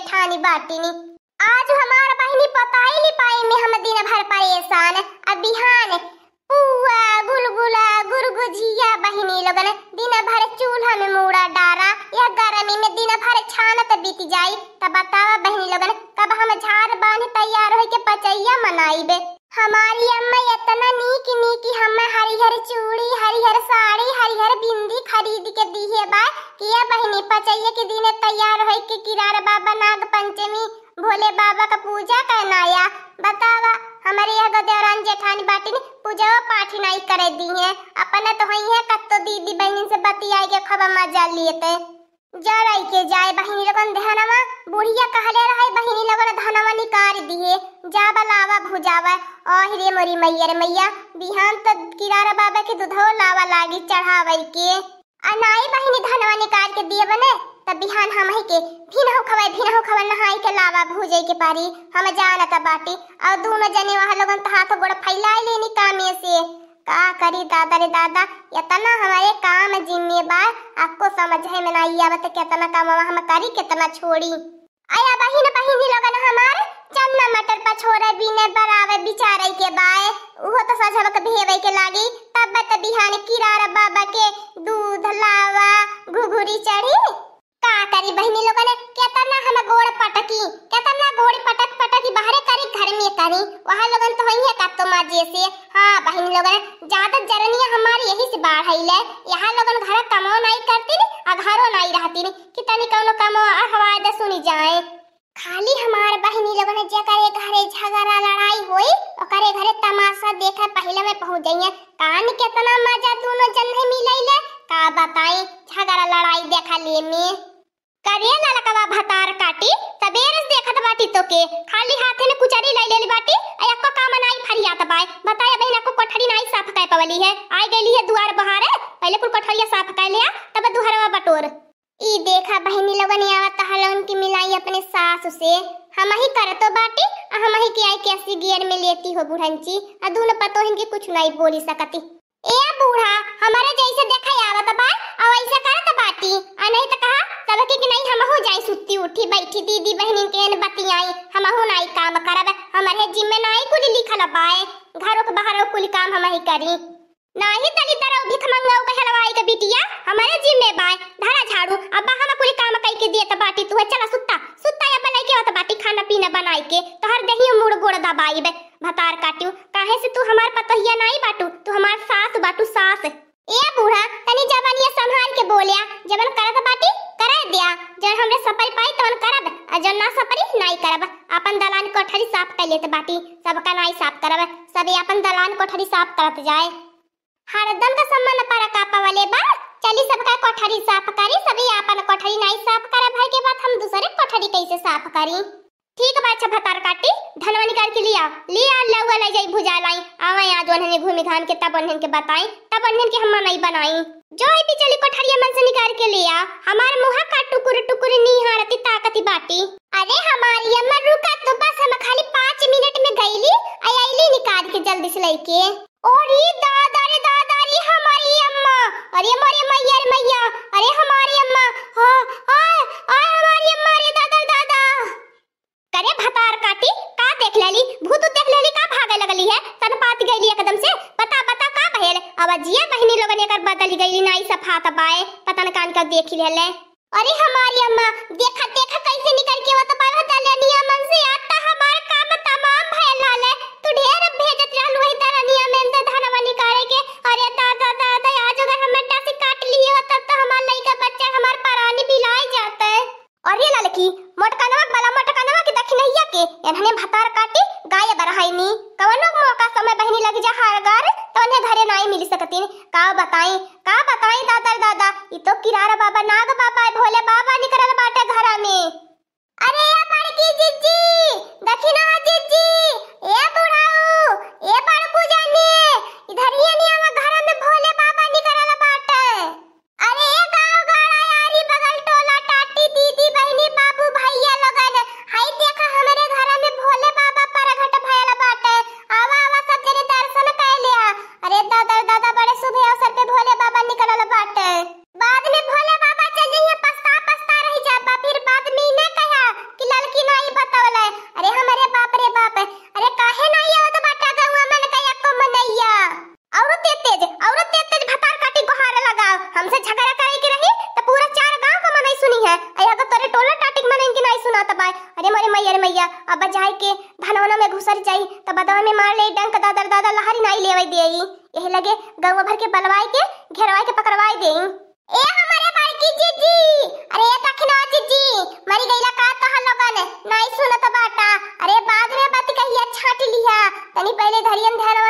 जेठानी बाटिनी आज हमारा बहनी पता ही नहीं पाई में हम दिन भर परेशान अब बिहान किया बहनी पचैया के दिन तैयार हो के किरार बाबा नाग पंचमी भोले बाबा का पूजा करना या बतावा हमारे यहाँ गदेवरान जेठानी बाटी ने पूजा पाठ नहीं करे दी है अपन तो वही है कत्तो दीदी बहन से बतिया के खबर मजा लिए थे जा रही के जाए बहिनी लगन धनवा बुढ़िया कहले रहे बहिनी लगन धनवा निकाल दिए जा बलावा भुजावा और मोरी मैयर मैया बिहान तक किरारा बाबा के दुधो लावा लागी चढ़ावे के अनाई बहिनी धनवा निकाल के दिए बने तब बिहान हम ही के भिनहु खवाई भिनहु खवा नहाई के लावा भूजे के पारी हम जान का बाटी और दू में जने वहां लोगन तो हाथ गोड़ फैलाए लेनी कामे से का करी दादा रे दादा इतना हमारे काम जिम्मे जिम्मेदार आपको समझ है में नहीं आवत कितना काम हम करी कितना छोड़ी आया बहिन बहिनी लोगन हमार चन्ना मटर पर छोरे बिने बरावे बिचारे के बाए उहो तो सजहब भेवे के लागी तब बिहान किरार बाबा के दूध लावा घुघुरी चढ़ी का करी बहनी लोगन ने केतना हम गोड़ पटकी केतना गोड़ पटक पटक बाहरे करी घर में करी वहां लोगन तो हई है का तो माजे से हां बहनी लोगन ज्यादा जरनी हमारी यही से बाढ़इले यहां लोगन घर कमाओ नहीं करती और घरों नहीं रहती कितनी कौनो कमाओ और सुनी जाए खाली हमारे बहिनी लोगन जेकर घरे झगड़ा लड़ाई होई ओकरे घरे तमाशा देखे पहले में पहुंच जाइए कान कितना मजा दोनों जन्हे मिलैले का बताई झगड़ा लड़ाई देखा लिए में करिए ललकावा भतार काटी तबेरस देखत बाटी तो के खाली हाथे ने कुचरी ले लेली बाटी आ एको काम नाई फरियात बाय बताया बहन को कोठरी नाई साफ कर पवली है आई गेली है द्वार बहार पहले कुल कोठरिया साफ कर लिया तब दुहरवा बटोर ई देखा बहनी लोगन आवत हलन की मिलाई अपने सास से हम ही करतो बाटे हम ही के आई कैसी गियर में लेती हो बुढ़न जी अदू न पतो हिन के कुछ नहीं बोली सकती ए बूढ़ा हमारे जैसे देखा आवत बा और ऐसा करत बाटी आ नहीं तो कहा तब के कि नहीं हम हो जाई सुत्ती उठी बैठी दीदी बहनिन के न बतियाई हम हो नहीं काम करब हमारे जिम्मे नहीं कुल लिखल पाए घरों के बाहर कुल काम हम ही करी नहीं तली तरह भीख खमंगाओ के हलवाई के बिटिया हमारे जिम्मे बाय धरा झाड़ू अब हम कुल काम कई के दिए त तो बाटी तू चला सुत्ता सुत्ता कहत बाटी खाना पीना बनाई के तोहर दही मुड़ गोड़ दबाई बे भतार काटियो काहे से तू हमार पतहिया नहीं बाटू तू हमार सास बाटू सास ए बूढ़ा तनी जबन ये संभाल के बोलिया जबन करत बाटी करा दिया जब हमरे सपल पाई तवन करब आ जब ना सपरी नहीं करब अपन दलान कोठरी साफ कर लेत बाटी सबका नहीं साफ करब सब अपन दलान कोठरी साफ करत जाए हरदम का सम्मान पर का पावले बा चली सबका कोठरी साफ करी सभी आपन कोठरी नहीं साफ करे भाई के बाद हम दूसरे कोठरी कैसे साफ करी ठीक बा छभकार अच्छा काटी धनवा निकाल के लिया लिया लउआ ले जाई भुजा लाई आवे आज उन्होंने भूमि घाम के तब ओनहन के बताई तब ओनहन के हम नहीं बनाई जो ही भी चली कोठरिया मन से निकाल के लिया हमार मुंह का टुकुर टुकुर निहारती ताकती बाटी अरे हमारी अम्मा रुका तो बस हम खाली 5 मिनट में गईली आईली निकाल के जल्दी से लेके और ये दादा रे दादा रे हमारी अम्मा अरे हमारी आवत बाए पता न कान का देख देखी ले अरे हमारी अम्मा देखा देखा कैसे निकल के वो आवत तो बाए हदाले दिया मन से आता हमार काम तमाम भयल रहले तू ढेर भेजत रहलू है दारा निया में से धनवा निकाले के अरे दादा दादा आज अगर हमें टासी काट लिए हो तब तो हमार लड़का बच्चा हमार परानी बिलाई जाता है अरे लड़की मोटकनवा वाला मोटकनवा के दखिनैया के एनहने भतार काटी गाय बरहाइनी कवनो मौका समय बहनी लग जा हार गार तोने घरे नाई मिल सकती का बताई का बताई दादा दादा ई तो किरारा बाबा नाग बाबा है भोले बाबा निकलल बाटे घर में अरे ये बड़की जीजी दखिना जीजी ये बुढ़ाऊ ए मैया रे मैया अब जाए के भनौना में घुसर जाई तब बदवा में मार ले डंक दादर दादा लहरी नाई लेवे देई यही लगे गौवा भर के बलवाई के घेरवाई के पकड़वाई देई ए हमारे भाई की जीजी अरे ये तखना जीजी मरी गईला का तह लोगन नाई सुनत बाटा अरे बाद में बात कहिया छाट लिया तनी पहले धरियन ध्यान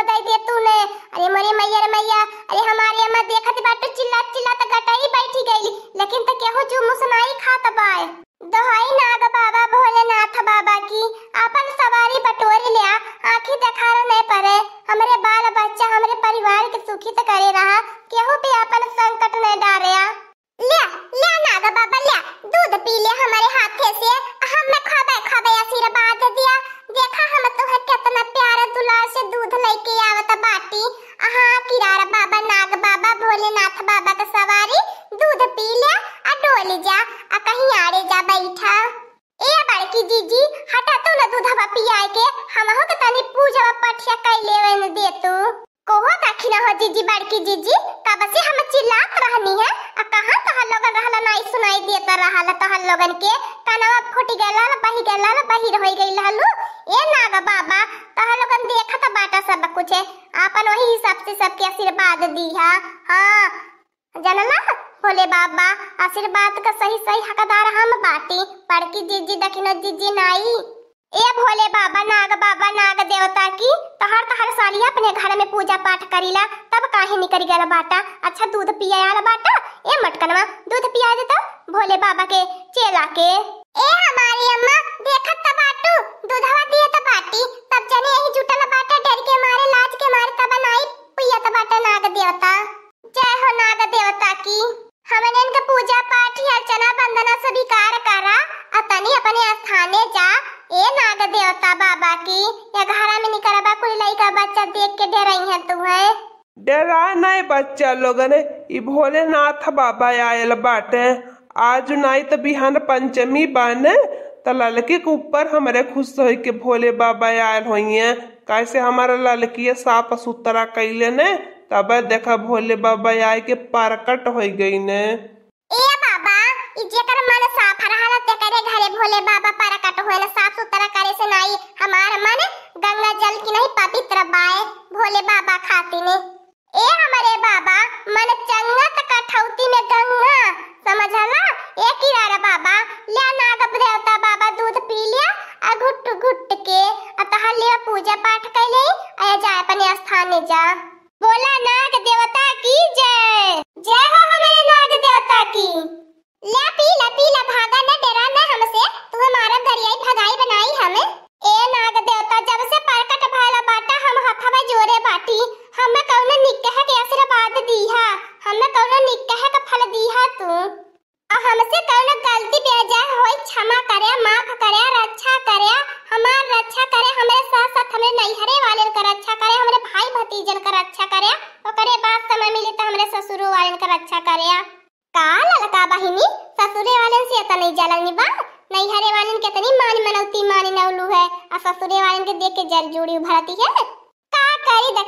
दूधवा पियाए के हम हो के तनी पूजवा पठिया कई लेवे न दे तू कोहो काखी न हो जीजी बड़की जीजी तब से हम चिल्लात रहनी है आ कहां तहल लोगन रहला नहीं सुनाई देता रहला तहल लोगन के कनवा फूटी गेला बही गेला बही रह गई लालु ए नाग बाबा तहल लोगन देखत बाटा सब कुछ है आपन वही हिसाब से सबके आशीर्वाद दी हां हां जानला भोले बाबा आशीर्वाद का सही सही हकदार हम बाटी पड़की जीजी दखिनो जीजी नाई ए भोले बाबा नाग बाबा नाग देवता की तहर तहर साली अपने घर में पूजा पाठ करीला तब काहे निकल गल बाटा अच्छा दूध पिया पियाला बाटा ए मटकनवा दूध पिया दे तो भोले बाबा के चेला के ए हमारी अम्मा देखत त बाटू दूधवा दिए त बाटी तब जने यही जुटल बाटा डर के मारे लाज के मारे तब नाई पिया त बाटा नाग देवता जय हो नाग देवता की हमने इनके पूजा पाठ या चना वंदना सब विकार करा अतनी अपने स्थाने जा ए नाग देवता बाबा की या घर में निकलबा कोई लड़का बच्चा देख के डराई है तू है डरा नहीं बच्चा लोगन ई नाथ बाबा आयल बाटे आज नाई तो बिहान पंचमी बन तो ललके के ऊपर हमारे खुश हो के भोले बाबा आयल हो कैसे हमारा ललकी साफ सुथरा कैले ने तब देखा भोले बाबा आए के प्रकट हो गई ने ए बाबा ई जेकर मन साफ रहल तेकरे घरे भोले बाबा पर हुए ना साफ सुथरा करे से नहीं हमार मन गंगा जल की नहीं पवित्र बाए भोले बाबा खाती ने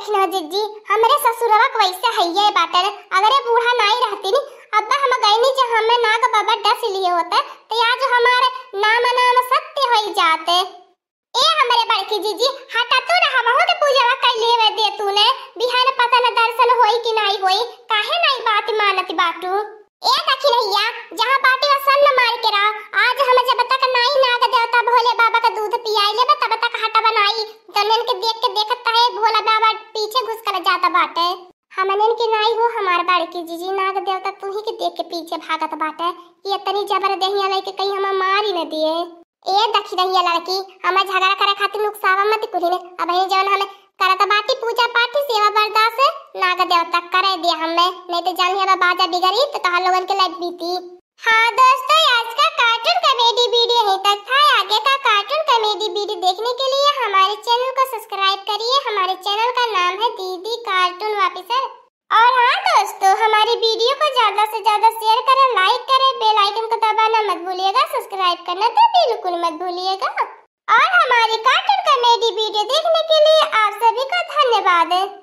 देखिन जीजी हमरे ससुरवा के वैसे हइये बाटे अगरे बूढ़ा नाई रहती नी अब्बा हम गईनी जे हमें नाग बाबा डस लिए होते तो आज हमारे नाम नाम सत्य होई जाते ए हमरे बड़की जीजी हटा तू तो रहा बहुत पूजावा कर लेवे दे तूने बिहार पता न दर्शन होई कि नहीं होई काहे नहीं बात मानत बाटू ए देखिन हैया जहां बात मनन के नाई हो हमार बाड़ के जीजी नाग देवता तू ही के देख के पीछे भागत बाटे कि इतनी जबर दहिया लेके कहीं हम मार ही न दिए ए दखी दहिया लड़की हमार झगड़ा करे खातिर नुकसावा मत कुली ने अब ये जवन हमें करत बाटी पूजा पाठी सेवा बर्दाश्त नाग देवता करे दे हमें नहीं तो जान है बाजा बिगड़ी तो कहां लोगन के लाइफ बीती हाँ दोस्तों आज का कार्टून कॉमेडी वीडियो यहीं तक था आगे का कार्टून कॉमेडी वीडियो देखने के लिए हमारे चैनल को सब्सक्राइब करिए हमारे चैनल का नाम है दीदी कार्टून वापिसर और हाँ दोस्तों हमारी वीडियो को ज़्यादा से ज़्यादा शेयर करें लाइक करें बेल आइकन को दबाना मत भूलिएगा सब्सक्राइब करना तो बिल्कुल मत भूलिएगा और हमारी कार्टून कॉमेडी वीडियो देखने के लिए आप सभी का धन्यवाद है